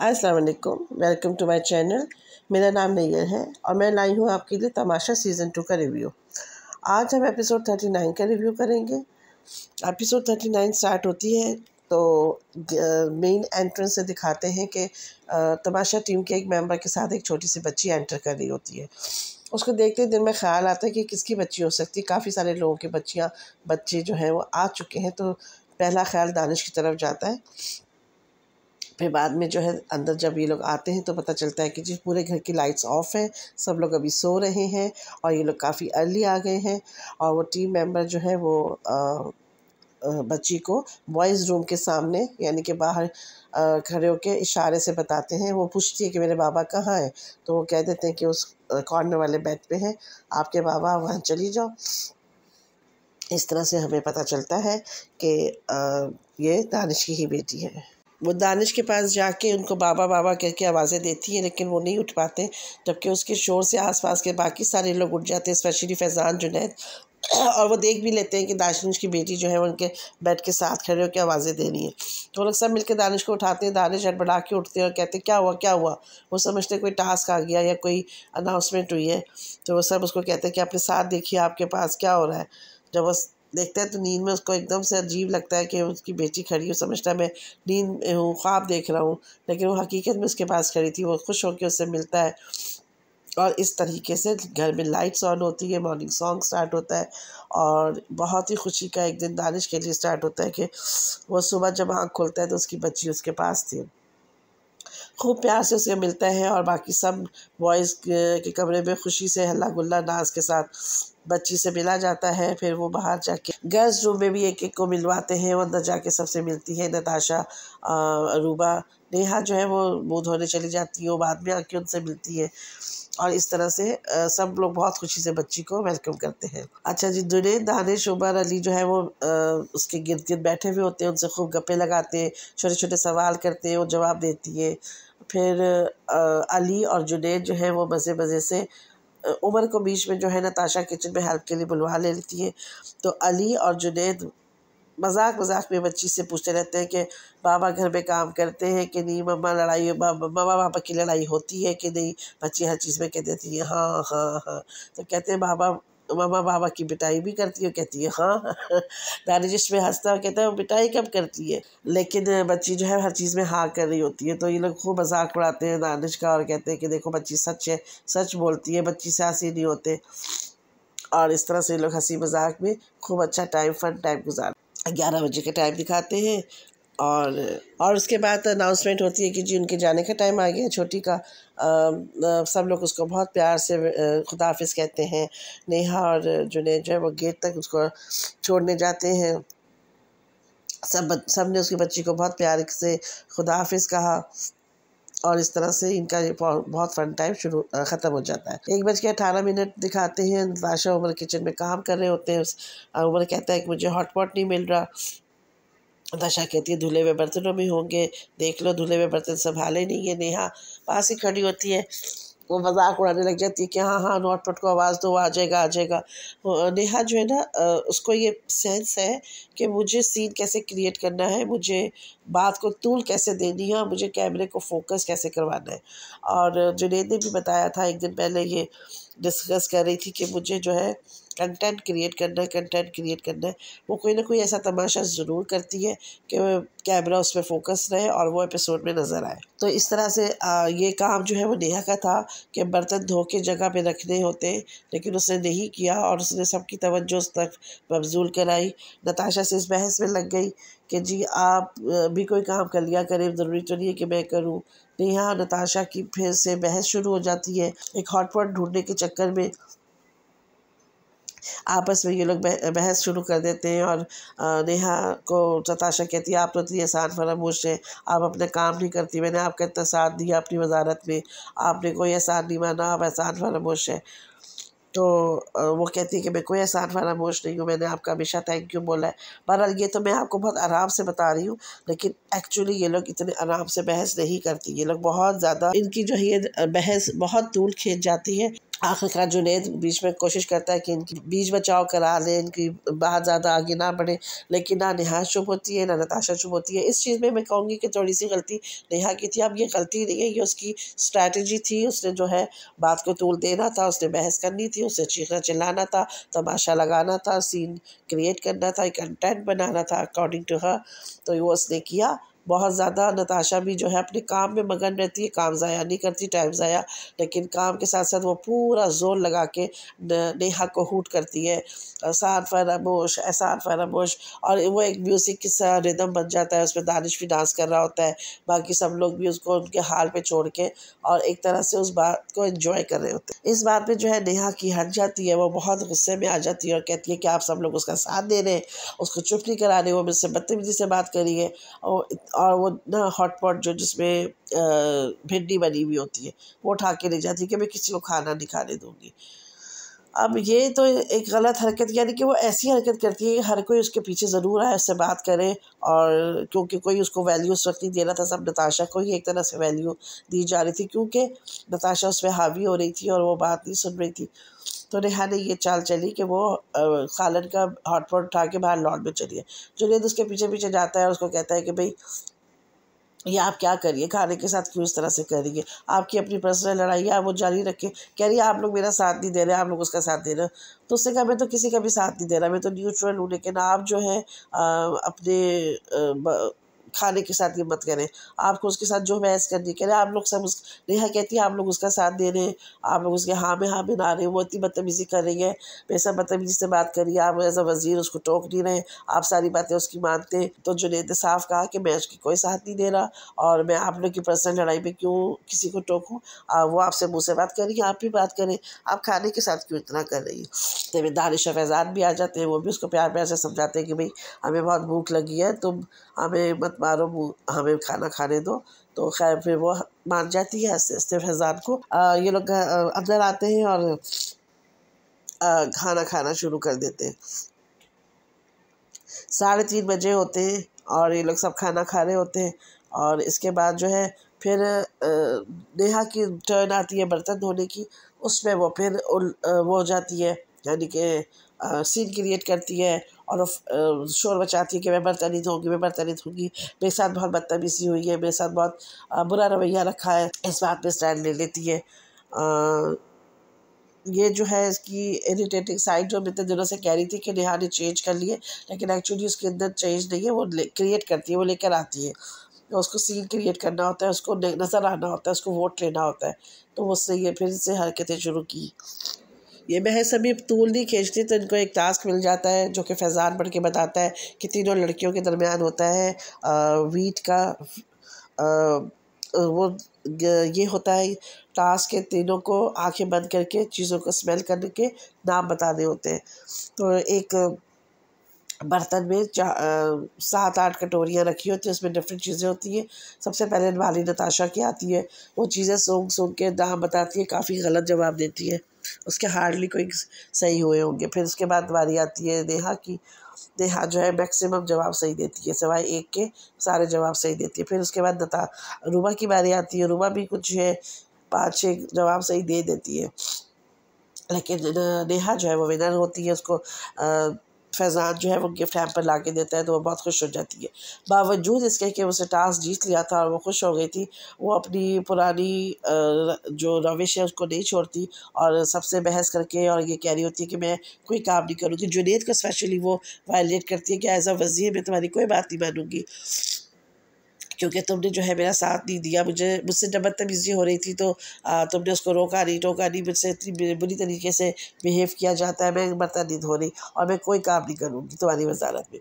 अस्सलाम वालेकुम welcome to my channel मेरा नाम नैयर है और मैं लाई हूँ आपके लिए तमाशा सीज़न टू का रिव्यू आज हम एपिसोड थर्टी नाइन का रिव्यू करेंगे एपिसोड थर्टी नाइन स्टार्ट होती है तो मेन एंट्रेंस से दिखाते हैं कि तमाशा टीम के एक मेंबर के साथ एक छोटी सी बच्ची एंटर कर रही होती है उसको देखते दिन में ख्याल आता है कि किसकी बच्ची हो सकती है काफ़ी सारे लोगों के बच्चियाँ बच्चे जो हैं वो आ चुके हैं तो पहला ख्याल दानिश की तरफ जाता है फिर बाद में जो है अंदर जब ये लोग आते हैं तो पता चलता है कि जी पूरे घर की लाइट्स ऑफ हैं सब लोग अभी सो रहे हैं और ये लोग काफ़ी अर्ली आ गए हैं और वो टीम मेंबर जो है वो आ, बच्ची को बॉयज़ रूम के सामने यानी कि बाहर खड़े होकर इशारे से बताते हैं वो पूछती है कि मेरे बाबा कहाँ हैं तो वो कह देते हैं कि उस कॉर्नर वाले बेड पे हैं आपके बाबा वहाँ चली जाओ इस तरह से हमें पता चलता है कि ये दानिश की ही बेटी है वो दानिश के पास जाके उनको बाबा बाबा कह के आवाज़ें देती है लेकिन वो नहीं उठ पाते जबकि उसके शोर से आसपास के बाकी सारे लोग उठ जाते हैं स्पेशली फैज़ान जुनेद और वो देख भी लेते हैं कि दानिश की बेटी जो है उनके बेड के साथ खड़े होकर आवाज़ें दे रही हैं तो वो लोग सब मिलकर दानिश को उठाते हैं दानिश हड़बड़ा के उठते हैं और कहते हैं क्या हुआ क्या हुआ वो समझते कोई टास्क आ गया या कोई अनाउंसमेंट हुई है तो वो सब उसको कहते हैं कि अपने साथ देखिए आपके पास क्या हो रहा है जब वो देखता है तो नींद में उसको एकदम से अजीब लगता है कि उसकी बेटी खड़ी हो समझता मैं नींद में हूँ ख्वाब देख रहा हूँ लेकिन वो हकीकत में उसके पास खड़ी थी वो खुश होकर उससे मिलता है और इस तरीके से घर में लाइट्स ऑन होती है मॉर्निंग सॉन्ग स्टार्ट होता है और बहुत ही खुशी का एक दिन दानिश के लिए स्टार्ट होता है कि वो सुबह जब आँख खोलता है तो उसकी बच्ची उसके पास थी खूब प्यार से उसे मिलते हैं और बाकी सब बॉयज़ के कमरे में खुशी से हल्ला गुल्ला नाज के साथ बच्ची से मिला जाता है फिर वो बाहर जाके गर्ल्स रूम में भी एक एक को मिलवाते हैं वो अंदर जाके सबसे मिलती है नताशा रूबा नेहा जो है वो मुँह धोने चली जाती है वो बाद में आके उनसे मिलती है और इस तरह से सब लोग बहुत खुशी से बच्ची को वेलकम करते हैं अच्छा जी जुनेद दाने शोबर अली जो है वो उसके गिरद गिरद बैठे हुए होते हैं उनसे खूब गप्पे लगाते छोटे छोटे सवाल करते हैं वो जवाब देती है फिर अली और जुनेद जो है वो मज़े मज़े से उमर को बीच में जो है नताशा किचन में हेल्प के लिए बुलवा ले लेती है तो अली और जुनेद मजाक मजाक में बच्ची से पूछते रहते हैं कि बाबा घर में काम करते हैं कि नहीं मम्मा लड़ाई मम्मा बाबा की लड़ाई होती है कि नहीं बच्ची हर चीज़ में कह देती है हाँ हाँ हाँ तो कहते हैं बाबा मामा बाबा की पिटाई भी करती है कहती है हाँ, हाँ, हाँ। दानी जिसमें हंसता है कहता है वो पिटाई कब करती है लेकिन बच्ची जो है हर चीज़ में हाँ कर रही होती है तो ये लोग खूब मजाक उड़ाते हैं दानिश का और कहते हैं कि देखो बच्ची सच है सच बोलती है बच्ची से हंसी नहीं होते और इस तरह से ये लोग हंसी मजाक में खूब अच्छा टाइम फन टाइम गुजार ग्यारह बजे का टाइम दिखाते हैं और और उसके बाद अनाउंसमेंट होती है कि जी उनके जाने का टाइम आ गया छोटी का आ, आ, सब लोग उसको बहुत प्यार से खुदाफिस कहते हैं नेहा और जुनेद जो है वो गेट तक उसको छोड़ने जाते हैं सब सब ने उसके बच्ची को बहुत प्यार से खुदाफिस कहा और इस तरह से इनका ये बहुत फन टाइम शुरू ख़त्म हो जाता है एक बज के अठारह मिनट दिखाते हैं नताशा उमर किचन में काम कर रहे होते हैं उमर कहता है कि मुझे हॉटपॉट नहीं मिल रहा दशा कहती है धुले हुए बर्तनों में होंगे देख लो धुले हुए बर्तन संभाले नहीं है नेहा पास ही खड़ी होती है वो मजाक उड़ाने लग जाती है कि हाँ हाँ नोट नोट को आवाज़ दो आ जाएगा आ जाएगा नेहा जो है ना उसको ये सेंस है कि मुझे सीन कैसे क्रिएट करना है मुझे बात को तूल कैसे देनी है और मुझे कैमरे को फोकस कैसे करवाना है और जुनेद ने भी बताया था एक दिन पहले ये डिस्कस कर रही थी कि मुझे जो है कंटेंट क्रिएट करना है कंटेंट क्रिएट करना है वो कोई ना कोई ऐसा तमाशा ज़रूर करती है कि कैमरा उस पर फोकस रहे और वो एपिसोड में नज़र आए तो इस तरह से ये काम जो है वो नेहा का था कि बर्तन धो के जगह पे रखने होते लेकिन उसने नहीं किया और उसने सबकी तवज्जो उस तक मबजूल कराई नताशा से इस बहस में लग गई कि जी आप भी कोई काम कर लिया करें ज़रूरी तो नहीं है कि मैं करूँ नेहा नताशा की फिर से बहस शुरू हो जाती है एक हॉटपॉट ढूंढने के चक्कर में आपस में ये लोग बहस शुरू कर देते हैं और नेहा को सताशा कहती है आप तो इतनी आसान फरामोश है आप अपने काम नहीं करती मैंने आपका इतना साथ दिया अपनी वजारत में आपने कोई एहसान नहीं माना आप एहसान फरामोश है तो वो कहती है कि मैं कोई एहसान फरामोश नहीं हूँ मैंने आपका हमेशा थैंक यू बोला है बहरहाल ये तो मैं आपको बहुत आराम से बता रही हूँ लेकिन एक्चुअली ये लोग इतने आराम से बहस नहीं करती ये लोग बहुत ज़्यादा इनकी जो है बहस बहुत दूर खींच जाती है आखिरकार जुनेद बीच में कोशिश करता है कि इनकी बीच बचाव करा लें इनकी बात ज़्यादा आगे ना बढ़े लेकिन ना नेहा चुप होती है ना नताशा चुप होती है इस चीज़ में मैं कहूँगी कि थोड़ी सी गलती नेहा की थी अब ये गलती नहीं है ये उसकी स्ट्रैटेजी थी उसने जो है बात को तूल देना था उसने बहस करनी थी उसने चीखना चिल्लाना था तमाशा लगाना था सीन क्रिएट करना था कंटेंट बनाना था अकॉर्डिंग टू हर तो वो उसने किया बहुत ज़्यादा नताशा भी जो है अपने काम में मगन रहती है काम ज़ाया नहीं करती टाइम ज़ाया लेकिन काम के साथ साथ वो पूरा जोर लगा के नेहा को हूट करती है एहसान फरामोश एहसान फरामोश और वो एक म्यूज़िक की रिदम बन जाता है उसमें दानिश भी डांस कर रहा होता है बाकी सब लोग भी उसको उनके हाल पे छोड़ के और एक तरह से उस बात को इंजॉय कर रहे होते हैं इस बात पर जो है नेहा की हट जाती है वो बहुत गुस्से में आ जाती है और कहती है कि आप सब लोग उसका साथ दे रहे हैं उसको चुप नहीं करा रहे वो मुझसे बदतमीजी से बात करी है और और वो ना हॉट पॉट जो जिसमें भिंडी बनी हुई होती है वो उठा के ले जाती है कि मैं किसी को खाना नहीं खाने दूँगी अब ये तो एक गलत हरकत यानी कि वो ऐसी हरकत करती है कि हर कोई उसके पीछे ज़रूर आए उससे बात करे और क्योंकि कोई उसको वैल्यू उस वक्त नहीं दे रहा था सब नताशा को ही एक तरह से वैल्यू दी जा रही थी क्योंकि नताशा उस पर हावी हो रही थी और वो बात नहीं सुन रही थी तो नेहा ने ये चाल चली कि वो खालन का हॉटपॉट उठा के बाहर लौट में चलिए जुनेद उसके पीछे पीछे जाता है और उसको कहता है कि भाई ये आप क्या करिए खाने के साथ क्यों इस तरह से करिए आपकी अपनी पर्सनल लड़ाई आप वो जारी रखें कह रही आप लोग मेरा साथ नहीं दे रहे आप लोग उसका साथ दे रहे तो उससे कहा मैं तो किसी का भी साथ नहीं दे रहा मैं तो न्यूट्रल हूँ लेकिन आप जो है अपने खाने के साथ ये मत करें आपको उसके साथ जो बहस करनी करें आप लोग सब उस नेहा कहती है आप लोग उसका साथ दे रहे हैं आप लोग उसके हाँ में हाँ में ना रहे वो इतनी बदतमीज़ी कर रही है पैसा बदतमीजी से बात करिए आप एज अ वजीर उसको टोक नहीं रहे आप सारी बातें उसकी मानते हैं तो जुनेद साफ कहा कि मैं उसकी कोई साथ नहीं दे रहा और मैं आप लोग की पर्सनल लड़ाई में क्यों किसी को टोकूँ वो आपसे मुँह से बात है आप भी बात करें आप खाने के साथ क्यों इतना कर रही है तो दानिश फैज़ान भी आ जाते हैं वो भी उसको प्यार प्यार से समझाते हैं कि भाई हमें बहुत भूख लगी है तुम हमें मत मारो हमें खाना खाने दो तो खैर फिर वो मान जाती है आस्ते आस्ते फैज़ान को ये लोग अंदर आते हैं और खाना खाना शुरू कर देते हैं साढ़े तीन बजे होते हैं और ये लोग सब खाना खा रहे होते हैं और इसके बाद जो है फिर नेहा की टर्न आती है बर्तन धोने की उसमें वो फिर वो हो जाती है यानी कि सीन क्रिएट करती है और शोर बचाती है कि मैं बर्तनी दूँगी मैं बर्तनी दूँगी मेरे साथ बहुत बदतमीजी हुई है मेरे साथ बहुत बुरा रवैया रखा है इस बात पर स्टैंड ले लेती है ये जो है इसकी इरीटेटिंग साइड जो हम इतने दिनों से कह रही थी कि नेहा ने चेंज कर लिए लेकिन एक्चुअली उसके अंदर चेंज नहीं है वो क्रिएट करती है वो लेकर आती है तो उसको सीन क्रिएट करना होता है उसको नज़र आना होता है उसको वोट लेना होता है तो उससे ये फिर से हरकतें शुरू की ये बहस अभी तूल नहीं खींचती तो इनको एक टास्क मिल जाता है जो कि फैज़ान पढ़ के बताता है कि तीनों लड़कियों के दरमियान होता है आ, वीट का आ, वो ये होता है टास्क के तीनों को आंखें बंद करके चीज़ों को स्मेल करने के नाम बताने होते हैं तो एक बर्तन में सात आठ कटोरियाँ रखी होती हैं उसमें डिफरेंट चीज़ें होती हैं सबसे पहले वाली नताशा की आती है वो चीज़ें सूंघ सूंघ के दाम बताती है काफ़ी गलत जवाब देती है उसके हार्डली कोई सही हुए होंगे फिर उसके बाद बारी आती है नेहा की देहा जो है मैक्सिमम जवाब सही देती है सिवाय एक के सारे जवाब सही देती है फिर उसके बाद दता रूबा की बारी आती है रूबा भी कुछ है पाँच छः जवाब सही दे देती है लेकिन नेहा जो है वो विनर होती है उसको आ, फैज़ान जो है वो गिफ्ट पर ला के देता है तो वो बहुत खुश हो जाती है बावजूद इसके कि उसे टास्क जीत लिया था और वो खुश हो गई थी वो अपनी पुरानी जो रविश है उसको नहीं छोड़ती और सबसे बहस करके और ये कह रही होती है कि मैं कोई काम नहीं करूँगी जुनेद को स्पेशली वो वायलेट करती है कि एज अ वज़ी मैं तुम्हारी कोई बात नहीं मानूँगी क्योंकि तुमने जो है मेरा साथ नहीं दिया मुझे मुझसे जब बदतमीज़ी हो रही थी तो आ, तुमने उसको रोका नहीं टोका नहीं मुझसे इतनी बुरी तरीके से बिहेव किया जाता है मैं मरता नहीं धो रही और मैं कोई काम नहीं करूँगी तुम्हारी वजारत में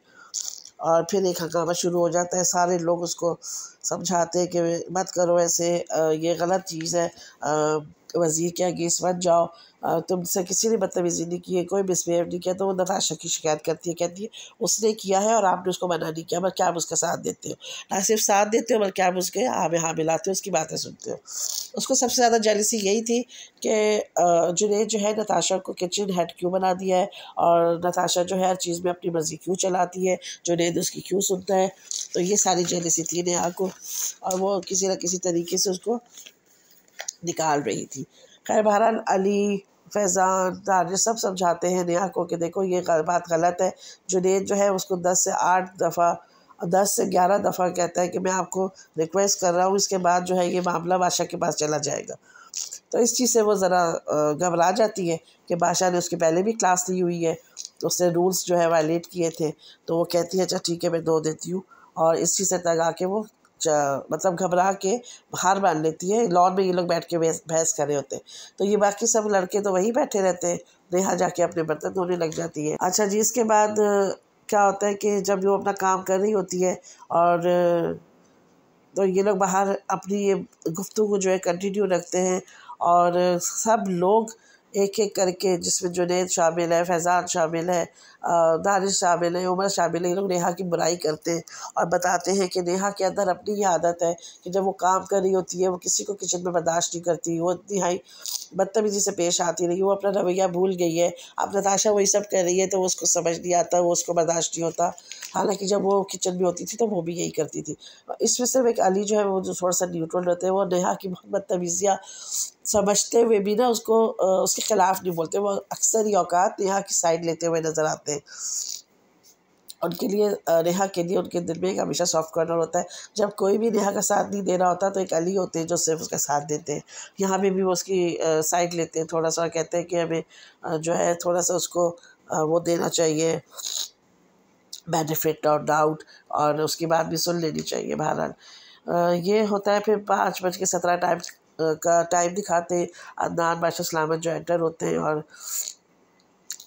और फिर एक हंगामा शुरू हो जाता है सारे लोग उसको समझाते हैं कि मत करो ऐसे ये गलत चीज़ है वजीर के इस वक्त जाओ तुमसे किसी ने बदतमीज़ी नहीं की है कोई मिसबिहेव नहीं किया तो वो नताशा की शिकायत करती है कहती है उसने किया है और आपने उसको मना नहीं किया बल्कि आप उसका साथ देते हो ना सिर्फ साथ देते हो बल्कि आप उसके हाँ हाँ मिलाते हो उसकी बातें सुनते हो उसको सबसे ज़्यादा जेलिसी यही थी कि जुनेद जो है नताशा को किचन हेड क्यों बना दिया है और नताशा जो है हर चीज़ में अपनी मर्ज़ी क्यों चलाती है जुनेद उसकी क्यों सुनता है तो ये सारी जेलिसी थी नेहा को और वो किसी न किसी तरीके से उसको निकाल रही थी खैर बहरहाल अली फैज़ान तार सब समझाते हैं नेहा को कि देखो ये बात गलत है जुनेद जो है उसको दस से आठ दफ़ा दस से ग्यारह दफ़ा कहता है कि मैं आपको रिक्वेस्ट कर रहा हूँ इसके बाद जो है ये मामला बादशाह के पास चला जाएगा तो इस चीज़ से वो ज़रा घबरा जाती है कि बादशाह ने उसके पहले भी क्लास ली हुई है तो उसने रूल्स जो है वायलेट किए थे तो वो कहती है अच्छा ठीक है मैं दो देती हूँ और इस चीज़ से तक आके वो मतलब घबरा के हार मान लेती है लॉन में ये लोग बैठ के बहस कर रहे होते हैं तो ये बाकी सब लड़के तो वहीं बैठे रहते हैं रेहा जाके अपने बर्तन धोने लग जाती है अच्छा जी इसके बाद क्या होता है कि जब वो अपना काम कर रही होती है और तो ये लोग बाहर अपनी ये गुफ्तु को जो है कंटिन्यू रखते हैं और सब लोग एक एक करके जिसमें जुनेद शामिल है फैज़ान शामिल है दानिश शामिल है उमर शामिल है ये लोग नेहा की बुराई करते हैं और बताते हैं कि नेहा के अंदर अपनी ये आदत है कि जब वो काम कर रही होती है वो किसी को किचन में बर्दाश्त नहीं करती वो इतनी हाई बदतमीजी से पेश आती रही वो अपना रवैया भूल गई है अब नताशा वही सब कर रही है तो वो उसको समझ नहीं आता वो उसको बर्दाश्त नहीं होता हालांकि जब वो किचन में होती थी तो वो भी यही करती थी इसमें सिर्फ एक अली जो है वो जो थोड़ा सा न्यूट्रल रहते हैं वो नेहा की बहुत बदतमीज़ियाँ समझते हुए भी ना उसको उसके ख़िलाफ़ नहीं बोलते वो अक्सर ही औकात नेहा की साइड लेते हुए नज़र आते हैं उनके लिए नेहा के लिए उनके दिल में एक हमेशा सॉफ्ट कॉर्नर होता है जब कोई भी नेहा का साथ नहीं दे रहा होता तो एक अली होते हैं जो सिर्फ उसका साथ देते हैं यहाँ पे भी वो उसकी साइड लेते हैं थोड़ा सा कहते हैं कि हमें जो है थोड़ा सा उसको वो देना चाहिए बेनिफिट और डाउट और उसकी बात भी सुन लेनी चाहिए बहरहाल ये होता है फिर पाँच बज के सत्रह टाइम का टाइम दिखाते अदनान बादशाह सलामत जो एंटर होते हैं और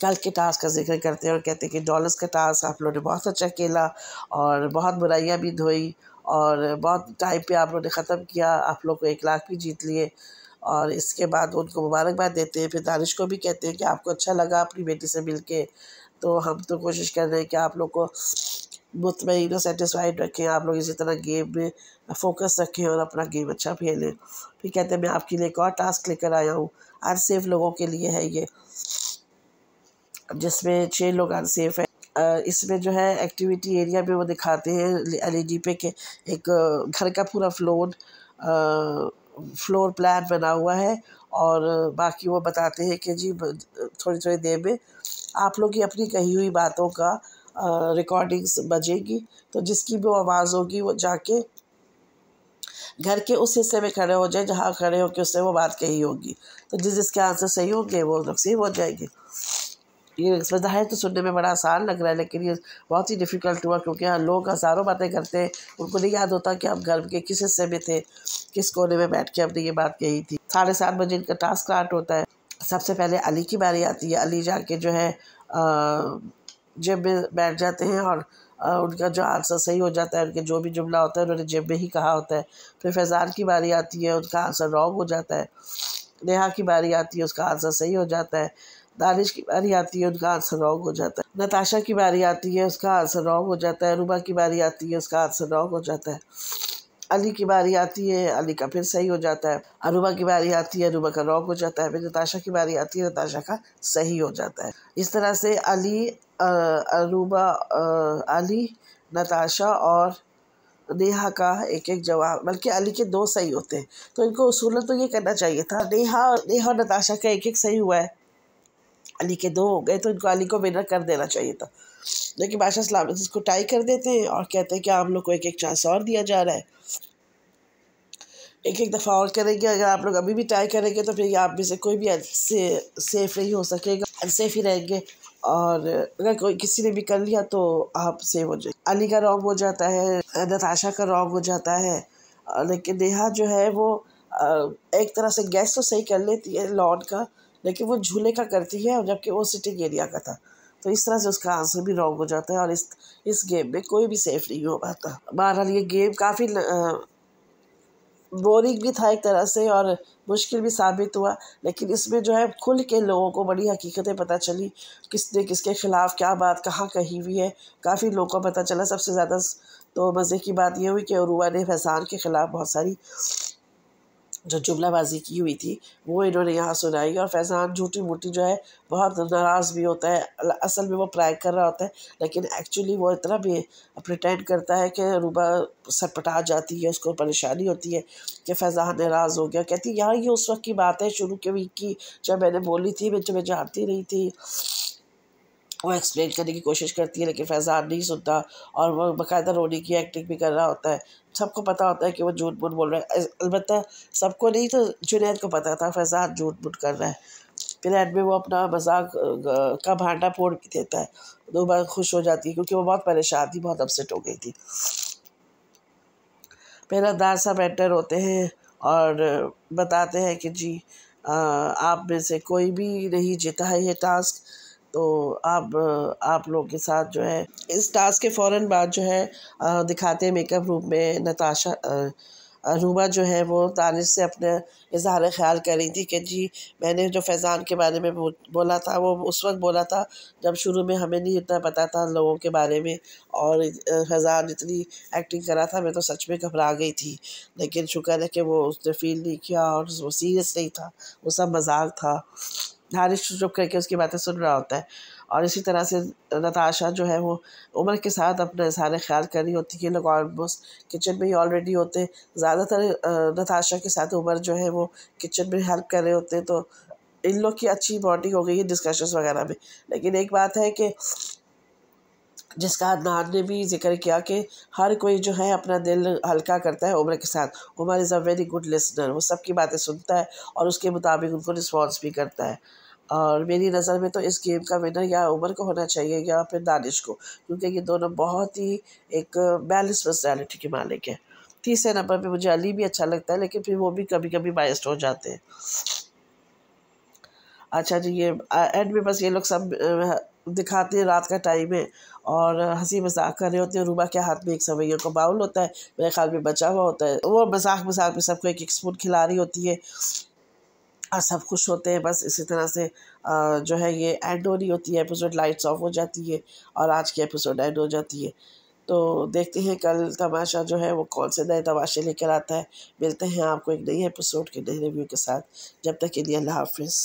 कल के टास्क का जिक्र करते हैं और कहते हैं कि डॉलर्स का टास्क आप लोगों ने बहुत अच्छा खेला और बहुत बुराइयाँ भी धोई और बहुत टाइम पे आप लोगों ने ख़त्म किया आप लोग को एक लाख भी जीत लिए और इसके बाद उनको मुबारकबाद देते हैं फिर दानिश को भी कहते हैं कि आपको अच्छा लगा अपनी बेटी से मिल के तो हम तो कोशिश कर रहे हैं कि आप लोग को मुतमिन और सेटिसफाइड रखें आप लोग इसी तरह गेम में फोकस रखें और अपना गेम अच्छा खेलें फिर कहते हैं मैं आपके लिए एक और टास्क लेकर आया हूँ अनसेफ लोगों के लिए है ये जिसमें छः लोग अनसेफ़ हैं इसमें जो है एक्टिविटी एरिया भी वो दिखाते हैं एलईडी पे के एक घर का पूरा फ्लोर फ्लोर प्लान बना हुआ है और बाकी वो बताते हैं कि जी थोड़ी थोड़ी देर में आप लोग की अपनी कही हुई बातों का रिकॉर्डिंग्स बजेगी तो जिसकी भी आवाज़ होगी वो जाके घर के उस हिस्से में खड़े हो जाए जहाँ खड़े होकर उससे वो बात कही होगी तो जिस जिसके आंसर सही होंगे वो लोग सही हो जाएंगे ये वजह तो सुनने में बड़ा आसान लग रहा है लेकिन ये बहुत ही डिफ़िकल्ट हुआ क्योंकि यहाँ लोग हज़ारों बातें करते हैं उनको नहीं याद होता कि हम घर के किस हिस्से में थे किस कोने में बैठ के हमने ये बात कही थी साढ़े सात बजे इनका टास्क स्टार्ट होता है सबसे पहले अली की बारी आती है अली जाके जो है जेब में बैठ जाते हैं और उनका जो आंसर सही हो जाता है उनके जो भी जुमला होता है उन्होंने जेब में ही कहा होता है फिर फैज़ान की बारी आती है उनका आंसर रॉन्ग हो जाता है नेहा की बारी आती है उसका आंसर सही हो जाता है दानिश की बारी आती है उनका आंसर रॉन्ग हो जाता है नताशा की बारी आती है उसका आंसर रॉन्ग हो जाता है रूबा की बारी आती है उसका आंसर रॉन्ग हो जाता है अली की बारी आती है अली का फिर सही हो जाता है अरुबा की बारी आती है अरुबा का रॉन्ग हो जाता है फिर नताशा की बारी आती है नताशा का सही हो जाता है इस तरह से अली अरुबा अली नताशा और नेहा का एक एक जवाब बल्कि अली के दो सही होते हैं तो इनको उसूलन तो ये करना चाहिए था नेहा नेहा और नताशा का एक एक सही हुआ है अली के दो हो गए तो इनको अली को विनर कर देना चाहिए था लेकिन बादशाह सलाम इसको टाई कर देते हैं और कहते हैं कि आप लोग को एक एक चांस और दिया जा रहा है एक एक दफ़ा और करेंगे अगर आप लोग अभी भी टाई करेंगे तो फिर आप में से कोई भी से, सेफ नहीं हो सकेगा अनसेफ ही रहेंगे और अगर कोई किसी ने भी कर लिया तो आप सेव हो जाए अली का रॉन्ग हो जाता है नताशा का रॉन्ग हो जाता है लेकिन नेहा जो है वो एक तरह से गैस तो सही कर लेती है लॉन का लेकिन वो झूले का करती है और जबकि वो सिटिंग एरिया का था तो इस तरह से उसका आंसर भी रॉन्ग हो जाता है और इस इस गेम में कोई भी सेफ नहीं हो पाता बहरहाल ये गेम काफ़ी बोरिंग भी था एक तरह से और मुश्किल भी साबित हुआ लेकिन इसमें जो है खुल के लोगों को बड़ी हकीकतें पता चली किसने किसके ख़िलाफ़ क्या बात कहाँ कही हुई है काफ़ी लोगों को पता चला सबसे ज़्यादा तो मज़े की बात यह हुई कि उरुआ ने फैसान के ख़िलाफ़ बहुत सारी जो जुमलाबाजी की हुई थी वो इन्होंने यहाँ सुनाई और फैज़ान झूठी मूठी जो है बहुत नाराज़ भी होता है असल में वो प्रैंक कर रहा होता है लेकिन एक्चुअली वो इतना भी प्रटेंड करता है कि रूबा सरपटा जाती है उसको परेशानी होती है कि फैज़ान नाराज़ हो गया कहती यार ये उस वक्त की बात है शुरू के वीक की जब मैंने बोली थी मैं तुम्हें जानती नहीं थी वो एक्सप्लेन करने की कोशिश करती है लेकिन फैज़ान नहीं सुनता और वो बाकायदा रोने की एक्टिंग भी कर रहा होता है सबको पता होता है कि वो झूठ मूठ बोल रहा है अलबत् सबको नहीं तो जुनेद को पता था फैज़ान झूठ मूठ कर रहा है फिर एंड में वो अपना मजाक का भांडा फोड़ भी देता है दो बार खुश हो जाती है क्योंकि वो बहुत परेशान थी बहुत अपसेट हो गई थी मेरा साहब एंटर होते हैं और बताते हैं कि जी आ, आप में से कोई भी नहीं जीता है ये टास्क तो आप आप लोगों के साथ जो है इस टास्क के फ़ौर बाद जो है दिखाते हैं मेकअप रूम में नताशा रूबा जो है वो दानिश से अपने इजहार ख्याल कर रही थी कि जी मैंने जो फैज़ान के बारे में बोला था वो उस वक्त बोला था जब शुरू में हमें नहीं इतना पता था लोगों के बारे में और फैज़ान इतनी एक्टिंग करा था मैं तो सच में घबरा गई थी लेकिन शुक्र है कि वो उसने फील नहीं किया और वो सीरियस नहीं था वो सब मजाक था धारिश चुप करके उसकी बातें सुन रहा होता है और इसी तरह से नताशा जो है वो उम्र के साथ अपने सारे ख्याल कर रही होती है लोग ऑलमोस्ट किचन में ही ऑलरेडी होते हैं ज़्यादातर नताशा के साथ उम्र जो है वो किचन में हेल्प कर रहे होते हैं तो इन लोग की अच्छी बॉन्डिंग हो गई है डिस्कशंस वगैरह में लेकिन एक बात है कि जिसका अदनान ने भी जिक्र किया कि हर कोई जो है अपना दिल हल्का करता है उम्र के साथ Umar is a very good listener वो सबकी बातें सुनता है और उसके मुताबिक उनको रिस्पॉन्स भी करता है और मेरी नज़र में तो इस गेम का विनर या उमर को होना चाहिए या फिर दानिश को क्योंकि ये दोनों बहुत ही एक बैलेंस पर्सनैलिटी के मालिक हैं तीसरे नंबर पे मुझे अली भी अच्छा लगता है लेकिन फिर वो भी कभी कभी बाइस्ट हो जाते हैं अच्छा जी ये एंड में बस ये लोग सब दिखाते हैं रात का टाइम है और हंसी मजाक कर रहे होते हैं रूबा के हाथ में एक सवैया को बाउल होता है मेरे ख्याल में बचा हुआ होता है वो मजाक मजाक में सबको एक एक स्पून खिला रही होती है और सब खुश होते हैं बस इसी तरह से जो है ये एंड हो रही होती है एपिसोड लाइट्स ऑफ हो जाती है और आज की एपिसोड एंड हो जाती है तो देखते हैं कल तमाशा जो है वो कौन से नए तमाशे लेकर आता है मिलते हैं आपको एक नई एपिसोड के नए रिव्यू के साथ जब तक के लिए अल्लाह हाफिज़